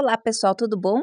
Olá, pessoal, tudo bom?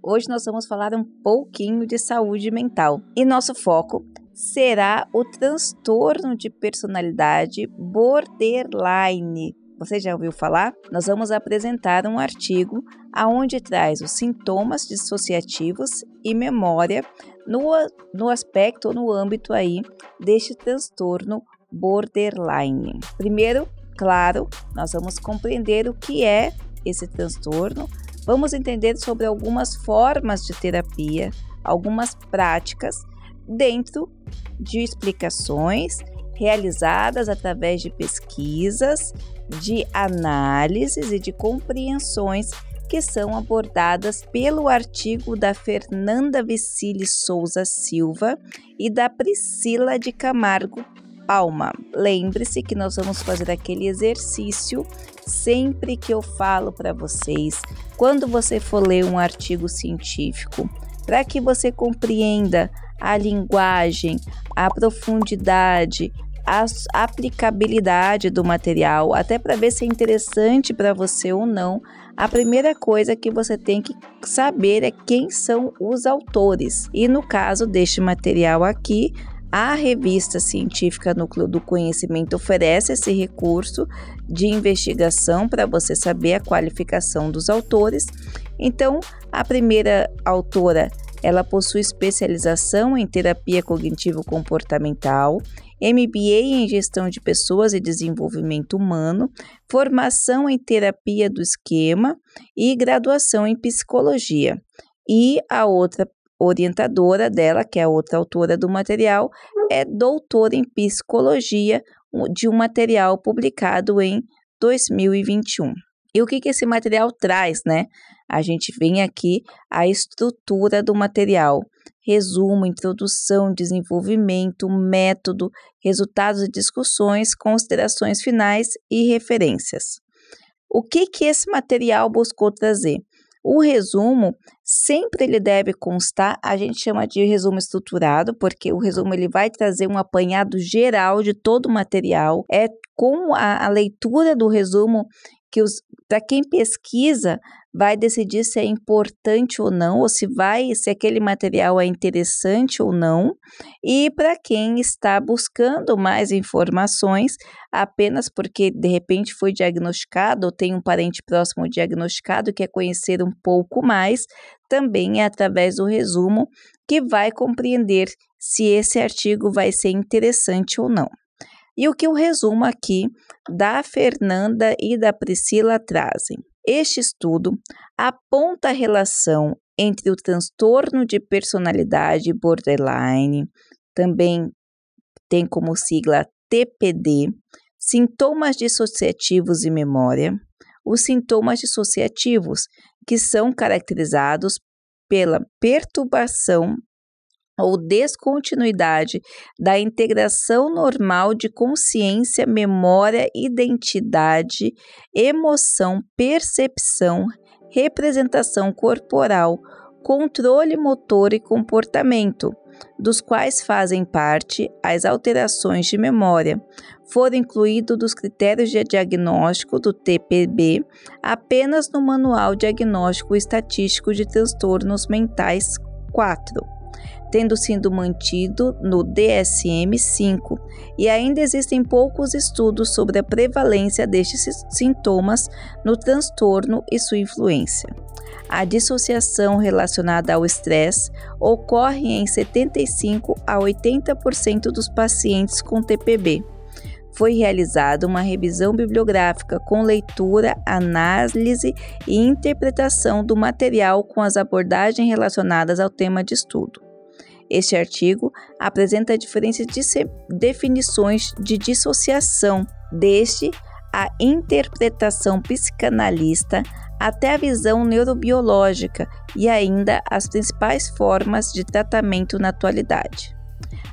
Hoje nós vamos falar um pouquinho de saúde mental e nosso foco será o transtorno de personalidade borderline. Você já ouviu falar? Nós vamos apresentar um artigo aonde traz os sintomas dissociativos e memória no, no aspecto ou no âmbito aí deste transtorno borderline. Primeiro, claro, nós vamos compreender o que é esse transtorno, vamos entender sobre algumas formas de terapia, algumas práticas dentro de explicações realizadas através de pesquisas, de análises e de compreensões que são abordadas pelo artigo da Fernanda Vicile Souza Silva e da Priscila de Camargo Palma. Lembre-se que nós vamos fazer aquele exercício sempre que eu falo para vocês, quando você for ler um artigo científico, para que você compreenda a linguagem, a profundidade, a aplicabilidade do material, até para ver se é interessante para você ou não, a primeira coisa que você tem que saber é quem são os autores. E no caso deste material aqui, a revista científica Núcleo do Conhecimento oferece esse recurso de investigação para você saber a qualificação dos autores. Então, a primeira autora, ela possui especialização em terapia cognitivo comportamental, MBA em gestão de pessoas e desenvolvimento humano, formação em terapia do esquema e graduação em psicologia. E a outra orientadora dela, que é outra autora do material, é doutora em psicologia de um material publicado em 2021. E o que, que esse material traz, né? A gente vem aqui a estrutura do material: resumo, introdução, desenvolvimento, método, resultados e discussões, considerações finais e referências. O que, que esse material buscou trazer? O resumo Sempre ele deve constar, a gente chama de resumo estruturado, porque o resumo ele vai trazer um apanhado geral de todo o material. É com a, a leitura do resumo que para quem pesquisa vai decidir se é importante ou não, ou se vai, se aquele material é interessante ou não. E para quem está buscando mais informações, apenas porque de repente foi diagnosticado ou tem um parente próximo diagnosticado quer conhecer um pouco mais, também é através do resumo que vai compreender se esse artigo vai ser interessante ou não. E o que o resumo aqui da Fernanda e da Priscila trazem? Este estudo aponta a relação entre o transtorno de personalidade borderline, também tem como sigla TPD, sintomas dissociativos e memória, os sintomas dissociativos, que são caracterizados pela perturbação ou descontinuidade da integração normal de consciência, memória, identidade, emoção, percepção, representação corporal, controle motor e comportamento, dos quais fazem parte as alterações de memória. Foram incluídos dos critérios de diagnóstico do TPB apenas no Manual Diagnóstico Estatístico de Transtornos Mentais 4 tendo sido mantido no DSM-5, e ainda existem poucos estudos sobre a prevalência destes sintomas no transtorno e sua influência. A dissociação relacionada ao estresse ocorre em 75 a 80% dos pacientes com TPB foi realizada uma revisão bibliográfica com leitura, análise e interpretação do material com as abordagens relacionadas ao tema de estudo. Este artigo apresenta diferentes definições de dissociação, desde a interpretação psicanalista até a visão neurobiológica e ainda as principais formas de tratamento na atualidade.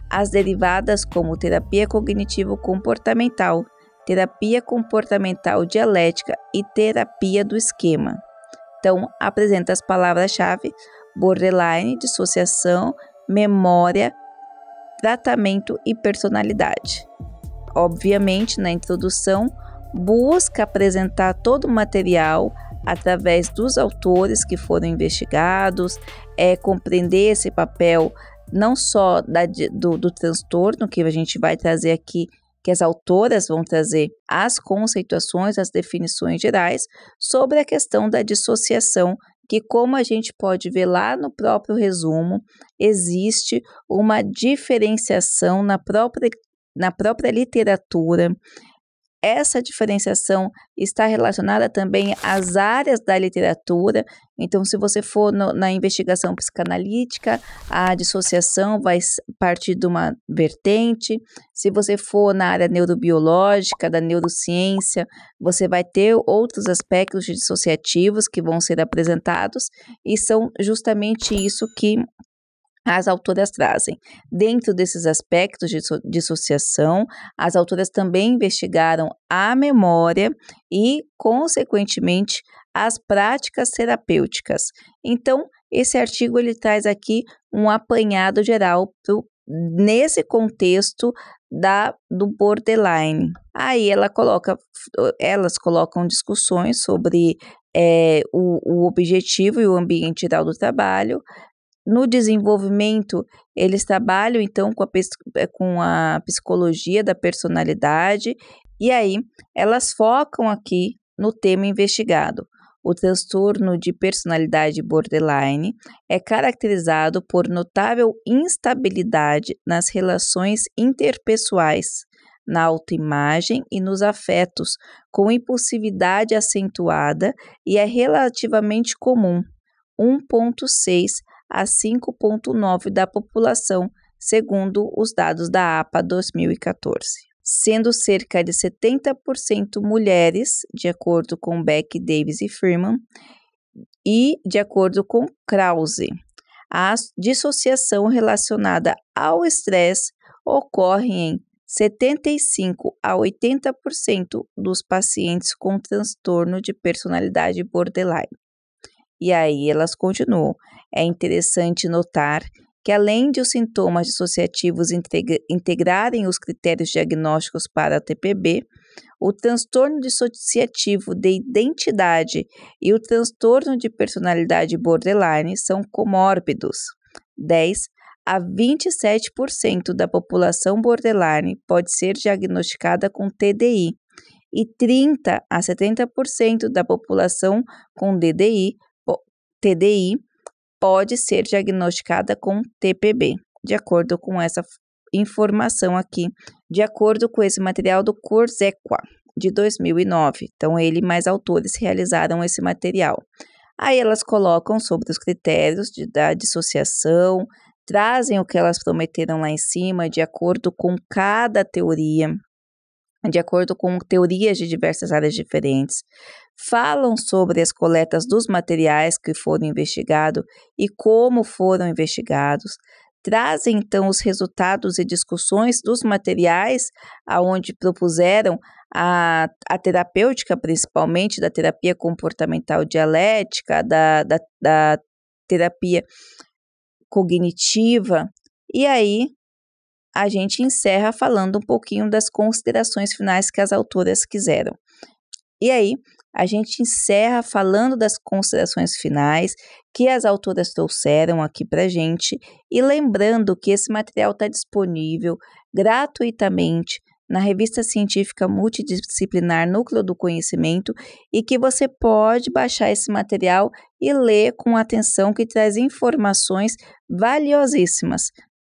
As derivadas, como terapia cognitivo-comportamental, terapia comportamental dialética e terapia do esquema. Então, apresenta as palavras-chave borderline, dissociação, memória, tratamento e personalidade. Obviamente, na introdução, busca apresentar todo o material através dos autores que foram investigados, é compreender esse papel não só da, do, do transtorno que a gente vai trazer aqui, que as autoras vão trazer as conceituações, as definições gerais sobre a questão da dissociação que, como a gente pode ver lá no próprio resumo, existe uma diferenciação na própria, na própria literatura essa diferenciação está relacionada também às áreas da literatura. Então, se você for no, na investigação psicanalítica, a dissociação vai partir de uma vertente. Se você for na área neurobiológica, da neurociência, você vai ter outros aspectos dissociativos que vão ser apresentados, e são justamente isso que as autoras trazem. Dentro desses aspectos de dissociação, as autoras também investigaram a memória e, consequentemente, as práticas terapêuticas. Então, esse artigo ele traz aqui um apanhado geral pro, nesse contexto da do borderline. Aí ela coloca, elas colocam discussões sobre é, o, o objetivo e o ambiente geral do trabalho, no desenvolvimento, eles trabalham então com a, é, com a psicologia da personalidade, e aí elas focam aqui no tema investigado. O transtorno de personalidade borderline é caracterizado por notável instabilidade nas relações interpessoais, na autoimagem e nos afetos, com impulsividade acentuada e é relativamente comum, 1,6 a 5,9% da população, segundo os dados da APA 2014. Sendo cerca de 70% mulheres, de acordo com Beck, Davis e Firman, e de acordo com Krause, a dissociação relacionada ao estresse ocorre em 75 a 80% dos pacientes com transtorno de personalidade borderline. E aí elas continuam. É interessante notar que, além de os sintomas dissociativos integrarem os critérios diagnósticos para a TPB, o transtorno dissociativo de identidade e o transtorno de personalidade borderline são comórbidos. 10 a 27% da população borderline pode ser diagnosticada com TDI e 30 a 70% da população com DDI, TDI pode ser diagnosticada com TPB, de acordo com essa informação aqui, de acordo com esse material do Corsequa de 2009. Então, ele mais autores realizaram esse material. Aí elas colocam sobre os critérios de, da dissociação, trazem o que elas prometeram lá em cima, de acordo com cada teoria, de acordo com teorias de diversas áreas diferentes, falam sobre as coletas dos materiais que foram investigados e como foram investigados, trazem então os resultados e discussões dos materiais aonde propuseram a, a terapêutica, principalmente da terapia comportamental dialética, da, da, da terapia cognitiva. E aí a gente encerra falando um pouquinho das considerações finais que as autoras quiseram. E aí, a gente encerra falando das considerações finais que as autoras trouxeram aqui para gente e lembrando que esse material está disponível gratuitamente na revista científica multidisciplinar Núcleo do Conhecimento e que você pode baixar esse material e ler com atenção que traz informações valiosíssimas,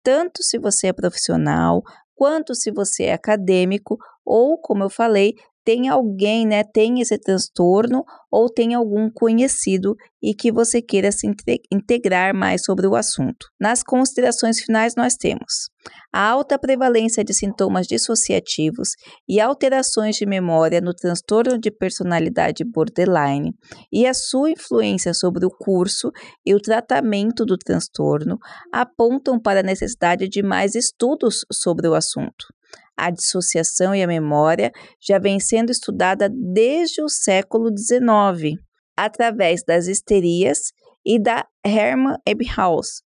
tanto se você é profissional quanto se você é acadêmico ou, como eu falei, tem alguém, né, tem esse transtorno ou tem algum conhecido e que você queira se integrar mais sobre o assunto. Nas considerações finais nós temos a alta prevalência de sintomas dissociativos e alterações de memória no transtorno de personalidade borderline e a sua influência sobre o curso e o tratamento do transtorno apontam para a necessidade de mais estudos sobre o assunto a dissociação e a memória já vem sendo estudada desde o século XIX, através das histerias e da Hermann Ebbinghaus,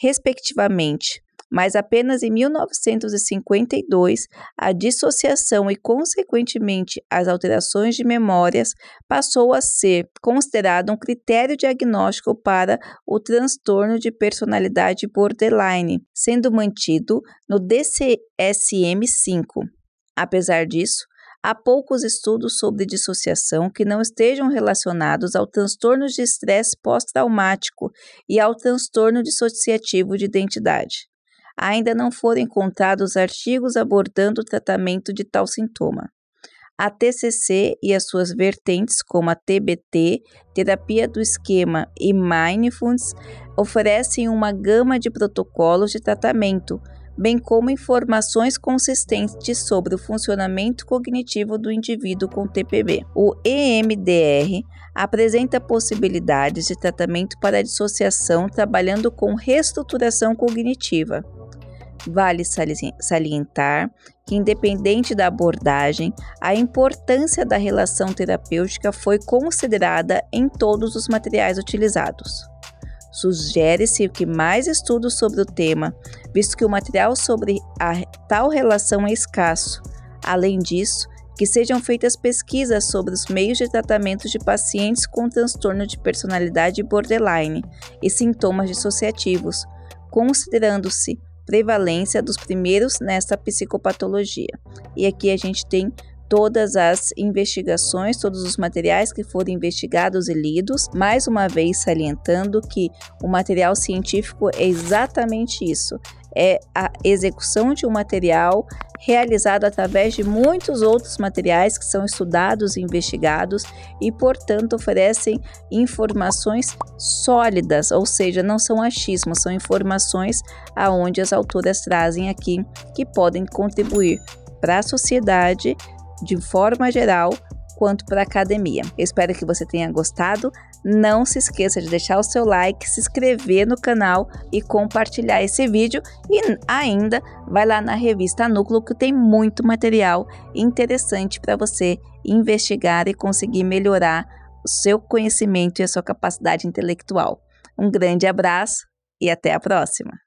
respectivamente, mas apenas em 1952 a dissociação e, consequentemente, as alterações de memórias passou a ser considerado um critério diagnóstico para o transtorno de personalidade borderline, sendo mantido no DCSM-5. Apesar disso, há poucos estudos sobre dissociação que não estejam relacionados ao transtorno de estresse pós-traumático e ao transtorno dissociativo de identidade ainda não foram encontrados artigos abordando o tratamento de tal sintoma. A TCC e as suas vertentes, como a TBT, terapia do esquema e mindfulness, oferecem uma gama de protocolos de tratamento, bem como informações consistentes sobre o funcionamento cognitivo do indivíduo com TPB. O EMDR apresenta possibilidades de tratamento para a dissociação trabalhando com reestruturação cognitiva. Vale salientar que, independente da abordagem, a importância da relação terapêutica foi considerada em todos os materiais utilizados. Sugere-se que mais estudos sobre o tema, visto que o material sobre a tal relação é escasso. Além disso, que sejam feitas pesquisas sobre os meios de tratamento de pacientes com transtorno de personalidade borderline e sintomas dissociativos, considerando-se prevalência dos primeiros nessa psicopatologia. E aqui a gente tem todas as investigações, todos os materiais que foram investigados e lidos, mais uma vez salientando que o material científico é exatamente isso, é a execução de um material realizado através de muitos outros materiais que são estudados e investigados e, portanto, oferecem informações sólidas, ou seja, não são achismos, são informações aonde as autoras trazem aqui que podem contribuir para a sociedade de forma geral quanto para a academia. Eu espero que você tenha gostado. Não se esqueça de deixar o seu like, se inscrever no canal e compartilhar esse vídeo. E ainda vai lá na revista Núcleo que tem muito material interessante para você investigar e conseguir melhorar o seu conhecimento e a sua capacidade intelectual. Um grande abraço e até a próxima!